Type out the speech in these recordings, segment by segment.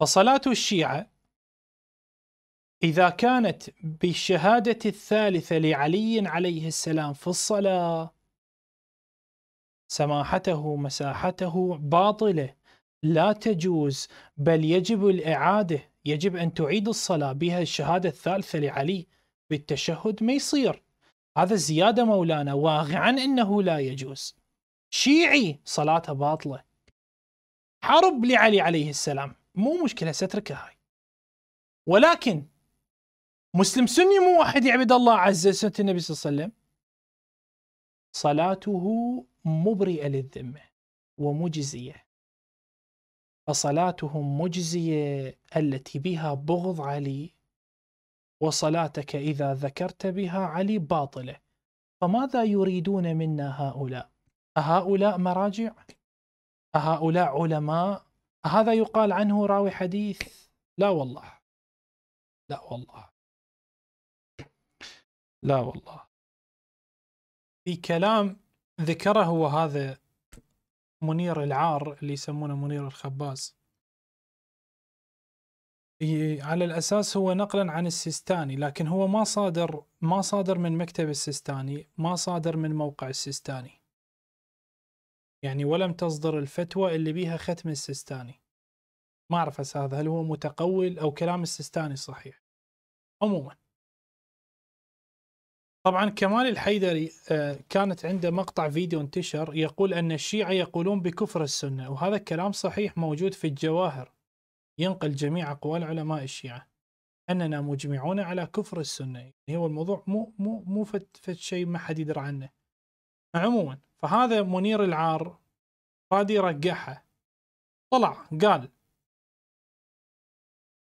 فصلاة الشيعة إذا كانت بالشهادة الثالثة لعلي عليه السلام في الصلاة سماحته مساحته باطلة لا تجوز بل يجب الإعادة يجب أن تعيد الصلاة بها الشهادة الثالثة لعلي بالتشهد ما يصير هذا الزيادة مولانا واقعا أنه لا يجوز شيعي صلاته باطلة حرب لعلي عليه السلام مو مشكله ستركها هاي ولكن مسلم سني مو واحد يعبد الله عز وجل سنه النبي صلى الله عليه وسلم صلاته مبرئه للذمه ومجزيه فصلاتهم مجزيه التي بها بغض علي وصلاتك اذا ذكرت بها علي باطله فماذا يريدون منا هؤلاء؟ أهؤلاء مراجع؟ أهؤلاء علماء؟ هذا يقال عنه راوي حديث لا والله لا والله لا والله في كلام ذكره هو هذا منير العار اللي يسمونه منير الخباز على الاساس هو نقلا عن السيستاني لكن هو ما صادر ما صادر من مكتب السيستاني ما صادر من موقع السيستاني يعني ولم تصدر الفتوى اللي بيها ختم السيستاني ما أعرف هسه هذا هل هو متقول أو كلام السيستاني صحيح عموما طبعا كمال الحيدري آه، كانت عنده مقطع فيديو انتشر يقول أن الشيعة يقولون بكفر السنة وهذا كلام صحيح موجود في الجواهر ينقل جميع أقوال علماء الشيعة أننا مجمعون على كفر السنة يعني هو الموضوع مو مو مو فد شيء ما حد يدرى عنه عموما فهذا منير العار فادي رقعها طلع قال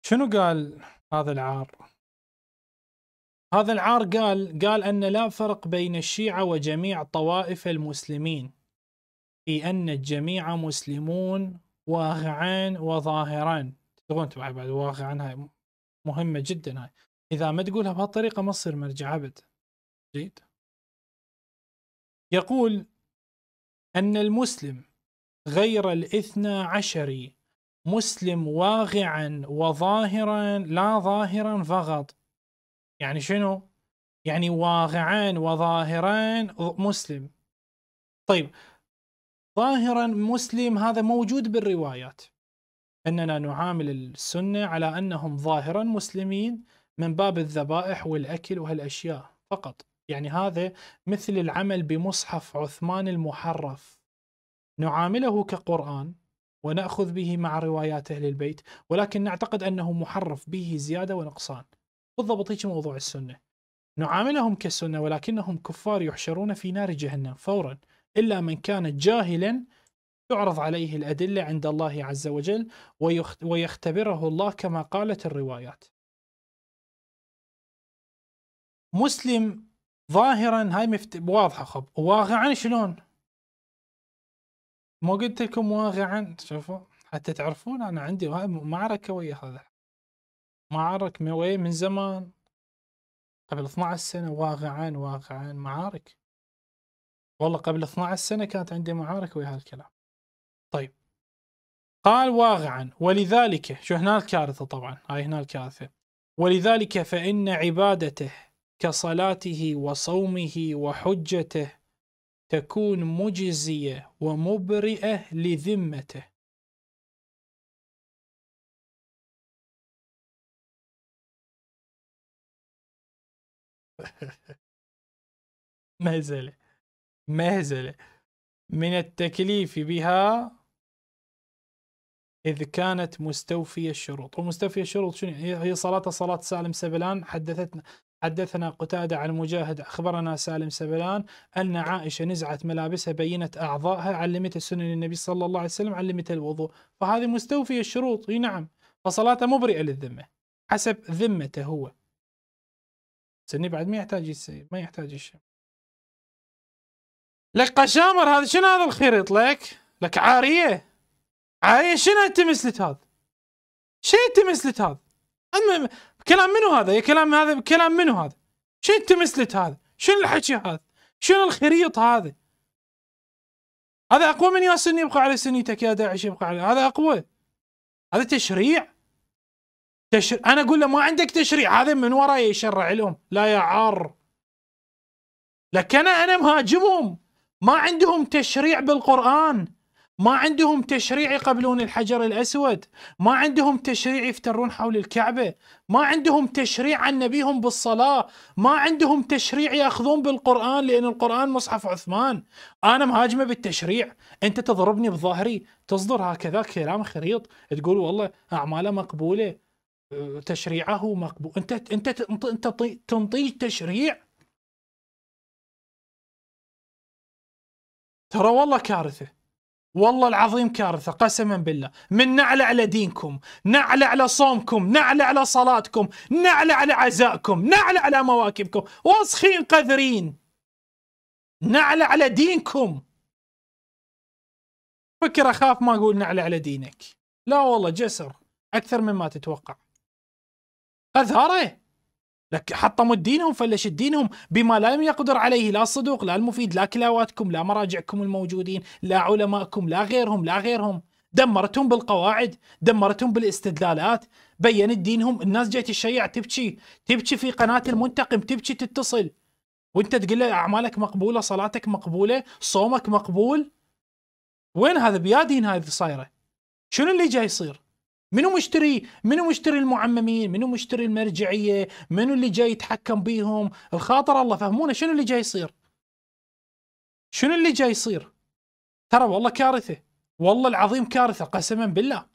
شنو قال هذا العار هذا العار قال قال أن لا فرق بين الشيعة وجميع طوائف المسلمين في أن الجميع مسلمون واغعان وظاهرا تبغون تبع بعد واغعان هاي مهمة جدا هاي إذا ما تقولها بهالطريقة ما تصير مرجع أبد جيد يقول أن المسلم غير الاثنى عشري مسلم واقعا وظاهرا لا ظاهرا فقط يعني شنو؟ يعني واقعا وظاهرا مسلم طيب ظاهرا مسلم هذا موجود بالروايات اننا نعامل السنه على انهم ظاهرا مسلمين من باب الذبائح والاكل وهالاشياء فقط يعني هذا مثل العمل بمصحف عثمان المحرف نعامله كقرآن ونأخذ به مع روايات أهل البيت ولكن نعتقد أنه محرف به زيادة ونقصان بالضبط هيك موضوع السنة نعاملهم كسنة ولكنهم كفار يحشرون في نار جهنم فورا إلا من كان جاهلا تعرض عليه الأدلة عند الله عز وجل ويختبره الله كما قالت الروايات مسلم ظاهرا هاي مفت... واضحه خب واقعا شلون؟ مو قلت لكم واقعا شوفوا حتى تعرفون انا عندي هاي معركه ويا هذا معارك وين من زمان قبل 12 سنه واقعا واقعا معارك والله قبل 12 سنه كانت عندي معارك ويا هالكلام طيب قال واقعا ولذلك شو هنا الكارثه طبعا هاي هنا الكارثه ولذلك فان عبادته كصلاته وصومه وحجته تكون مجزيه ومبرئه لذمته مهزله مهزله من التكليف بها إذ كانت مستوفية الشروط ومستوفية الشروط شنو هي صلاة صلاة سالم سبلان حدثتنا حدثنا قتادة عن مجاهد أخبرنا سالم سبلان أن عائشة نزعت ملابسها بينت أعضائها علمت السنن النبي صلى الله عليه وسلم علمت الوضوء فهذه مستوفية الشروط اي نعم فصلاته مبرئة للذمة حسب ذمته هو سني بعد ما يحتاج يسي. ما يحتاج الشيء لك قشامر هذا شنو هذا الخريط لك لك عارية عارية شنو انت مثلت هذا شنو انت مثلت هذا كلام منو هذا؟ يا كلام هذا كلام منو هذا؟ شنو التمسلت هذا؟ شنو الحكي هذا؟ شنو الخريط هذا؟ هذا اقوى من ياسن يبقى على سنيتك يا داعش يبقى على هذا اقوى هذا تشريع تشر... انا اقول له ما عندك تشريع هذا من وراي يشرع لهم لا يا عار لكن انا مهاجمهم ما عندهم تشريع بالقران ما عندهم تشريع يقبلون الحجر الأسود ما عندهم تشريع يفترون حول الكعبة ما عندهم تشريع عن نبيهم بالصلاة ما عندهم تشريع يأخذون بالقرآن لأن القرآن مصحف عثمان أنا مهاجمة بالتشريع أنت تضربني بظهري تصدر هكذا كلام خريط تقول والله أعماله مقبولة أه، تشريعه مقبول أنت أنت أنت تنطيج تشريع ترى والله كارثه والله العظيم كارثة قسما بالله من نعلة على دينكم نعلة على صومكم نعلة على صلاتكم نعلة على عزائكم نعلة على مواكبكم وسخين قذرين نعلة على دينكم فكر أخاف ما أقول نعلة على دينك لا والله جسر أكثر مما تتوقع أثاره لك حطموا دينهم فلشت دينهم بما لا يقدر عليه لا الصدوق لا المفيد لا كلاواتكم لا مراجعكم الموجودين لا علمائكم لا غيرهم لا غيرهم دمرتهم بالقواعد دمرتهم بالاستدلالات بينت دينهم الناس جاي تشيع تبكي تبكي في قناة المنتقم تبكي تتصل وانت تقول له اعمالك مقبولة صلاتك مقبولة صومك مقبول وين هذا بيا دين هذه صايرة شنو اللي جاي يصير منو مشتري منو مشتري المعممين منو مشتري المرجعيه منو اللي جاي يتحكم بيهم الخاطر الله فهمونا شنو اللي جاي يصير شنو اللي جاي يصير ترى والله كارثه والله العظيم كارثه قسما بالله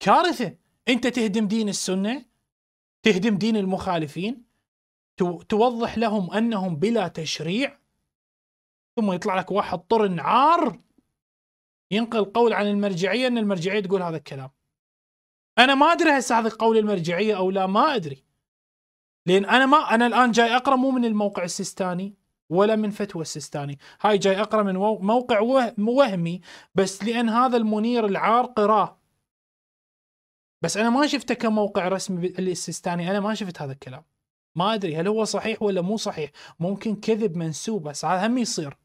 كارثه انت تهدم دين السنه تهدم دين المخالفين توضح لهم انهم بلا تشريع ثم يطلع لك واحد طر عار ينقل قول عن المرجعيه ان المرجعيه تقول هذا الكلام انا ما ادري هسه هذا قول المرجعيه او لا ما ادري لان انا ما انا الان جاي اقرا مو من الموقع السيستاني ولا من فتوى السيستاني هاي جاي اقرا من موقع وهمي بس لان هذا المنير العار قراه بس انا ما شفته كموقع رسمي للسيستاني انا ما شفت هذا الكلام ما ادري هل هو صحيح ولا مو صحيح ممكن كذب منسوب بس هذا هم يصير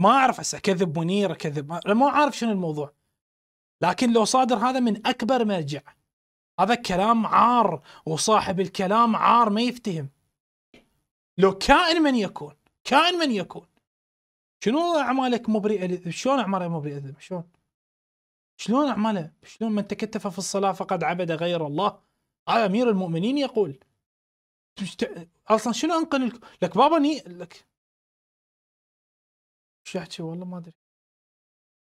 ما اعرف هسه كذب منير كذب ما اعرف شنو الموضوع لكن لو صادر هذا من أكبر مرجع هذا كلام عار وصاحب الكلام عار ما يفتهم لو كائن من يكون كائن من يكون شنو اعمالك مبرئه شلون اعماله مبرئه شلون شلون اعماله شلون من تكتف في الصلاه فقد عبد غير الله هذا امير المؤمنين يقول اصلا شنو انقل لك, لك بابا ني لك شو احكي والله ما ادري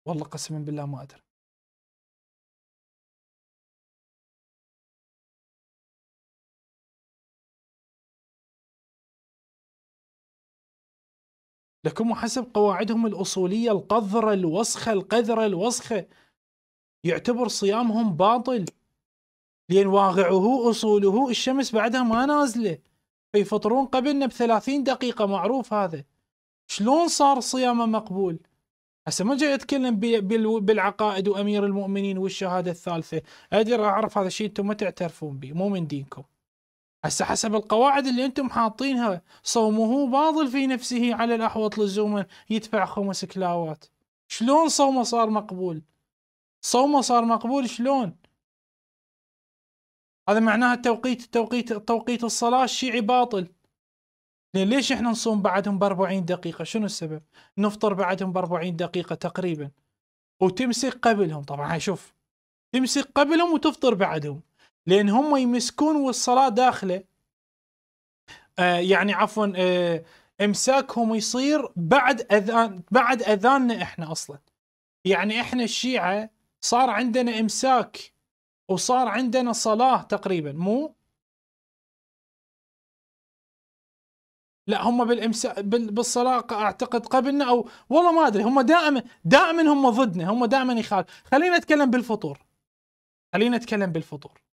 والله قسما بالله ما ادري لكم حسب قواعدهم الأصولية القذرة الوسخة القذرة الوسخة يعتبر صيامهم باطل لأن واقعه أصوله الشمس بعدها ما نازلة فيفطرون قبلنا بثلاثين دقيقة معروف هذا شلون صار صيامه مقبول هسه ما جاي اتكلم بالعقائد وامير المؤمنين والشهاده الثالثه ادري اعرف هذا الشيء انتم ما تعترفون به مو من دينكم هسه حسب القواعد اللي انتم حاطينها صومه باطل في نفسه على الاحوط لزوما يدفع خمس كلاوات شلون صومه صار مقبول صومه صار مقبول شلون هذا معناها التوقيت التوقيت توقيت الصلاة الشيعي باطل ليش احنا نصوم بعدهم ب 40 دقيقة شنو السبب نفطر بعدهم ب 40 دقيقة تقريبا وتمسك قبلهم طبعا شوف تمسك قبلهم وتفطر بعدهم لان هم يمسكون والصلاه داخله آه يعني عفوا آه امساكهم يصير بعد اذان بعد اذاننا احنا اصلا يعني احنا الشيعه صار عندنا امساك وصار عندنا صلاه تقريبا مو لا هم بالامساك بالصلاه اعتقد قبلنا او والله ما ادري هم دائما دائما هم ضدنا هم دائما يخالف خلينا نتكلم بالفطور خلينا نتكلم بالفطور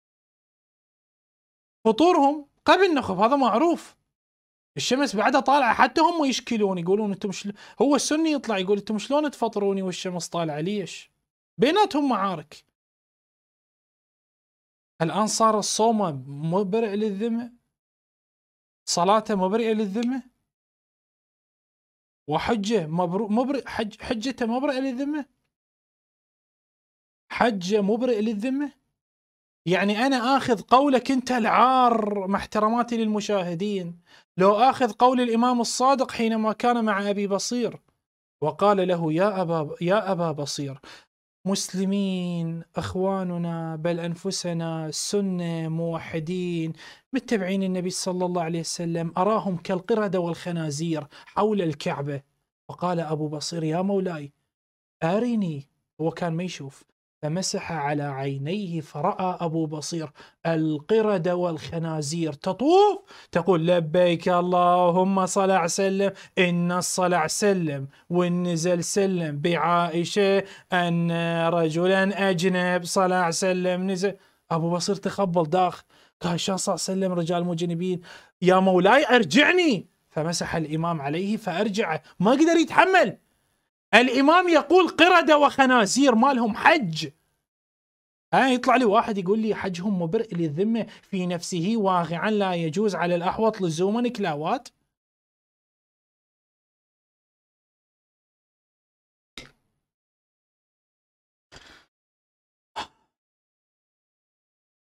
فطورهم قبل نخف هذا معروف الشمس بعدها طالعه حتى هم يشكلون يقولون انتم شل... هو السني يطلع يقول انتم شلون تفطروني والشمس طالعه ليش؟ بيناتهم معارك الان صار الصوم مبرئ للذمه صلاته مبرئه للذمه وحجه مبرو... مبرئ حج... حجته مبرئه للذمه حجه مبرئ للذمه يعني انا اخذ قولك انت العار مع احتراماتي للمشاهدين لو اخذ قول الامام الصادق حينما كان مع ابي بصير وقال له يا ابا يا ابا بصير مسلمين اخواننا بل انفسنا سنه موحدين متبعين النبي صلى الله عليه وسلم اراهم كالقرده والخنازير حول الكعبه فقال ابو بصير يا مولاي ارني هو كان ما يشوف فمسح على عينيه فراى ابو بصير القرد والخنازير تطوف تقول لبيك اللهم صلع سلم ان الصلع سلم والنزل سلم بعائشه ان رجلا اجنب صلع سلم نزل ابو بصير تخبل داخل قال شان صلع سلم رجال مجنبين يا مولاي ارجعني فمسح الامام عليه فارجعه ما قدر يتحمل الامام يقول قرده وخنازير مالهم حج ها يطلع لي واحد يقول لي حجهم مبرئ للذمه في نفسه واقعا لا يجوز على الاحوط لزوما كلاوات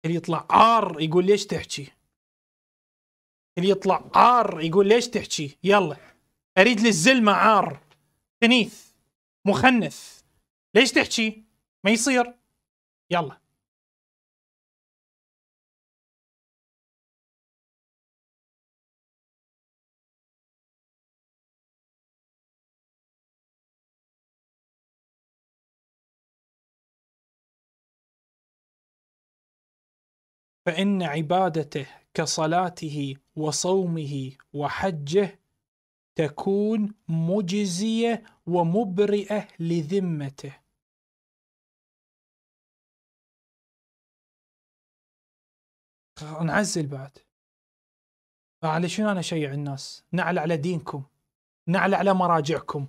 اللي يطلع عار يقول ليش تحكي اللي يطلع عار يقول ليش تحكي يلا اريد للزلمه عار تنيث مخنث ليش تحكي ما يصير يلا فان عبادته كصلاته وصومه وحجه تكون مجزيه ومبرئه لذمته نعزل بعد على شنو انا اشيع الناس نعلى على دينكم نعلى على مراجعكم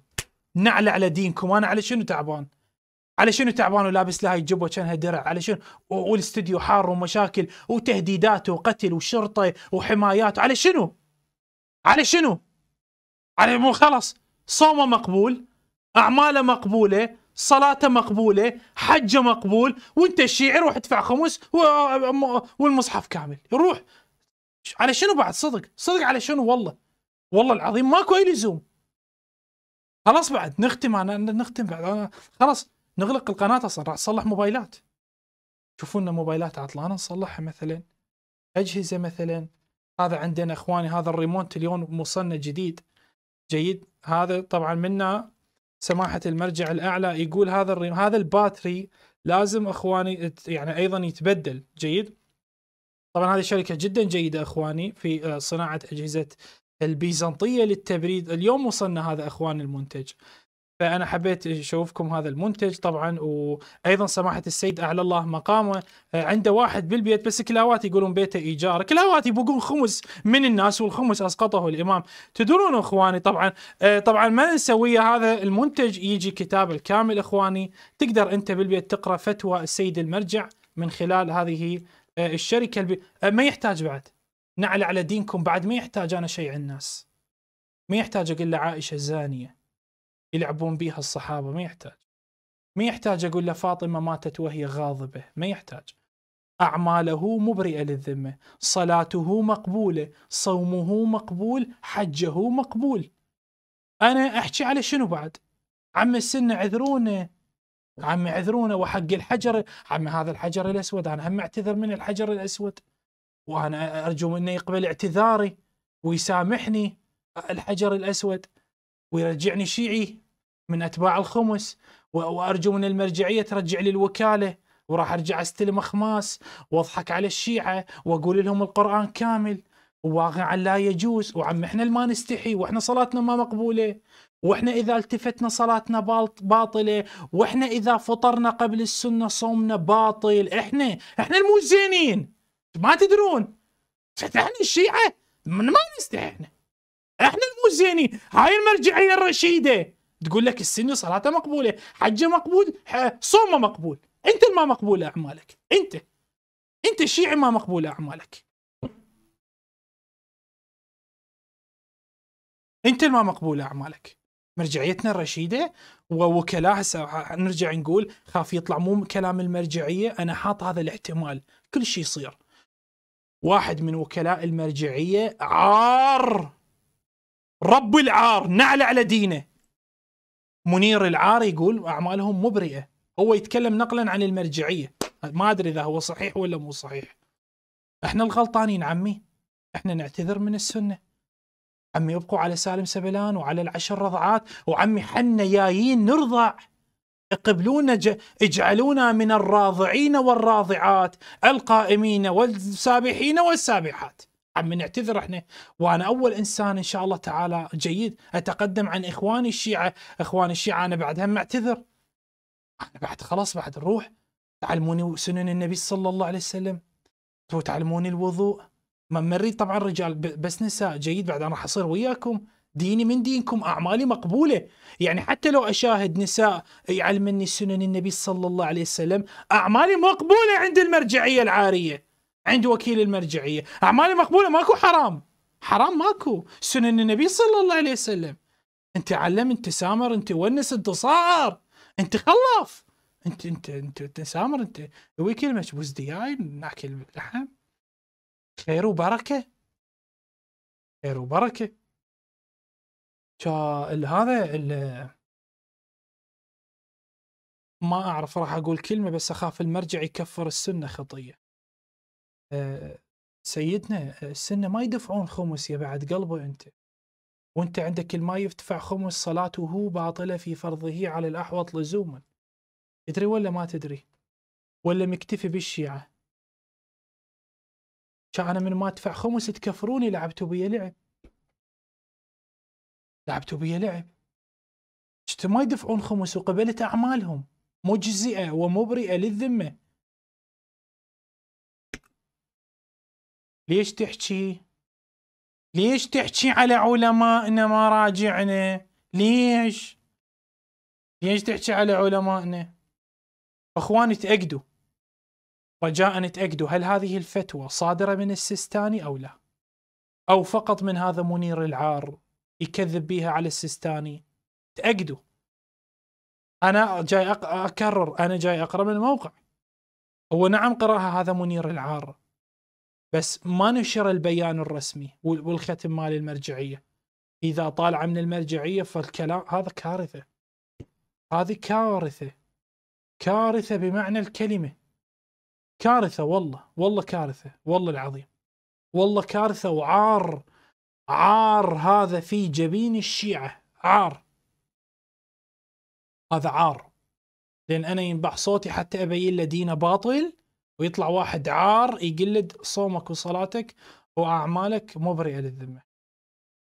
نعلى على دينكم انا على شنو تعبان على شنو تعبان ولابس لها الجبه كانها درع على شنو والاستديو حار ومشاكل وتهديدات وقتل وشرطه وحمايات على شنو على شنو على مو خلاص صومه مقبول اعماله مقبوله صلاته مقبوله حجه مقبول وانت الشيعي روح ادفع خمس والمصحف كامل روح على شنو بعد صدق صدق على شنو والله والله العظيم ماكو اي لزوم خلاص بعد نختم انا نختم بعد انا خلاص نغلق القناه اصلا راح اصلح موبايلات شوفوا لنا موبايلات عطلانه نصلحها مثلا اجهزه مثلا هذا عندنا اخواني هذا الريموت اليوم مصنع جديد جيد هذا طبعا منا سماحه المرجع الاعلى يقول هذا الريم هذا الباتري لازم اخواني يعني ايضا يتبدل جيد طبعا هذه شركه جدا جيده اخواني في آه، صناعه اجهزه البيزنطيه للتبريد اليوم وصلنا هذا اخواني المنتج فانا حبيت اشوفكم هذا المنتج طبعا وايضا سماحه السيد اعلى الله مقامه آه، عنده واحد بالبيت بس كلاواتي يقولون بيته ايجار كلاواتي يبقون خمس من الناس والخمس اسقطه الامام تدرون اخواني طبعا آه، طبعا ما ننسى ويا هذا المنتج يجي كتاب الكامل اخواني تقدر انت بالبيت تقرا فتوى السيد المرجع من خلال هذه آه، الشركه البي... ما يحتاج بعد نعلى على دينكم بعد ما يحتاج انا شيء عن الناس ما يحتاج اقول له عائشه زانيه يلعبون بيها الصحابه ما يحتاج ما يحتاج اقول له فاطمه ماتت وهي غاضبه ما يحتاج اعماله مبرئه للذمه صلاته مقبوله صومه مقبول حجه مقبول انا احكي على شنو بعد عم السنه عذرونه عم اعذرونا وحق الحجر عم هذا الحجر الاسود انا هم اعتذر من الحجر الاسود وانا ارجو انه يقبل اعتذاري ويسامحني الحجر الاسود ويرجعني شيعي من اتباع الخمس وارجو من المرجعيه ترجع لي الوكاله وراح ارجع استلم اخماس واضحك على الشيعه واقول لهم القران كامل وواقعا لا يجوز وعم احنا ما نستحي واحنا صلاتنا ما مقبوله واحنا اذا التفتنا صلاتنا باطله واحنا اذا فطرنا قبل السنه صومنا باطل احنا احنا المو زينين ما تدرون احنا الشيعه ما نستحي احنا احنا المو زينين هاي المرجعيه الرشيده تقول لك السن صلاته مقبوله حجه مقبول صومه مقبول انت ما مقبوله اعمالك انت انت شيعي ما مقبوله اعمالك انت ما مقبوله اعمالك مرجعيتنا الرشيده ووكلاء هسه نرجع نقول خاف يطلع مو كلام المرجعيه انا حاط هذا الاحتمال كل شيء يصير واحد من وكلاء المرجعيه عار رب العار نعل على دينه منير العاري يقول اعمالهم مبرئه هو يتكلم نقلا عن المرجعيه ما ادري اذا هو صحيح ولا مو صحيح احنا الغلطانين عمي احنا نعتذر من السنه عمي ابقوا على سالم سبلان وعلى العشر رضعات وعمي حنا جايين نرضع اقبلونا ج... اجعلونا من الراضعين والراضعات القائمين والسابحين والسابحات عم نعتذر احنا وانا اول انسان ان شاء الله تعالى جيد اتقدم عن اخواني الشيعه، اخواني الشيعه انا بعد هم اعتذر. انا بعد خلاص بعد نروح تعلموني سنن النبي صلى الله عليه وسلم تعلموني الوضوء ما مريت طبعا رجال بس نساء جيد بعد انا راح اصير وياكم ديني من دينكم اعمالي مقبوله يعني حتى لو اشاهد نساء يعلمني سنن النبي صلى الله عليه وسلم اعمالي مقبوله عند المرجعيه العاريه عندي وكيل المرجعيه اعمالي مقبوله ماكو حرام حرام ماكو سنن النبي صلى الله عليه وسلم انت علم انت سامر انت ونس انت صار انت خلف انت انت انت, انت سامر انت وي كلمه بوز دياي ناكل لحم خير وبركه خير وبركه شا هذا ما اعرف راح اقول كلمه بس اخاف المرجع يكفر السنه خطيه سيدنا السنه ما يدفعون خمس يا بعد قلبه انت وانت عندك ما يدفع خمس صلاته باطله في فرضه على الاحوط لزوما تدري ولا ما تدري ولا مكتفي بالشيعه شعنا من ما ادفع خمس تكفروني لعبتوا بيا لعب لعبتوا بيا لعب ما يدفعون خمس وقبلت اعمالهم مجزئه ومبرئه للذمه ليش تحكي ليش تحكي على علمائنا ما راجعنا ليش ليش تحكي على علمائنا اخوان تأكدوا رجاء تأكدوا هل هذه الفتوى صادرة من السيستاني أو لا أو فقط من هذا منير العار يكذب بيها على السيستاني تأكدوا أنا جاي أكرر أنا جاي اقرا من الموقع هو نعم قرأها هذا منير العار بس ما نشر البيان الرسمي والختم مال المرجعيه اذا طالعه من المرجعيه فالكلام هذا كارثه هذه كارثه كارثه بمعنى الكلمه كارثه والله والله كارثه والله العظيم والله كارثه وعار عار هذا في جبين الشيعه عار هذا عار لان انا ينبع صوتي حتى ابين له دينه باطل ويطلع واحد عار يقلد صومك وصلاتك واعمالك مبرئه للذمه